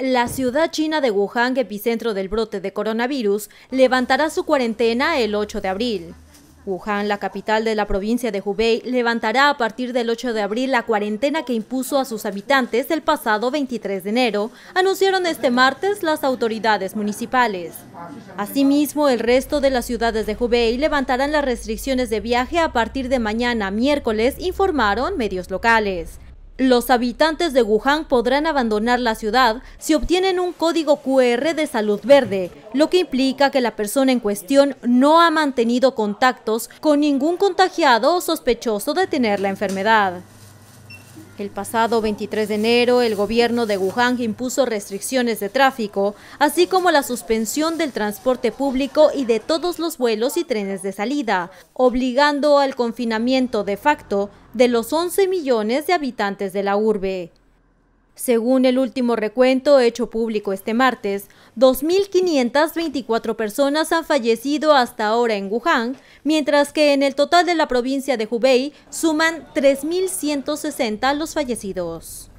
La ciudad china de Wuhan, epicentro del brote de coronavirus, levantará su cuarentena el 8 de abril. Wuhan, la capital de la provincia de Hubei, levantará a partir del 8 de abril la cuarentena que impuso a sus habitantes el pasado 23 de enero, anunciaron este martes las autoridades municipales. Asimismo, el resto de las ciudades de Hubei levantarán las restricciones de viaje a partir de mañana miércoles, informaron medios locales. Los habitantes de Wuhan podrán abandonar la ciudad si obtienen un código QR de salud verde, lo que implica que la persona en cuestión no ha mantenido contactos con ningún contagiado o sospechoso de tener la enfermedad. El pasado 23 de enero, el gobierno de Wuhan impuso restricciones de tráfico, así como la suspensión del transporte público y de todos los vuelos y trenes de salida, obligando al confinamiento de facto de los 11 millones de habitantes de la urbe. Según el último recuento hecho público este martes, 2.524 personas han fallecido hasta ahora en Wuhan, mientras que en el total de la provincia de Hubei suman 3.160 los fallecidos.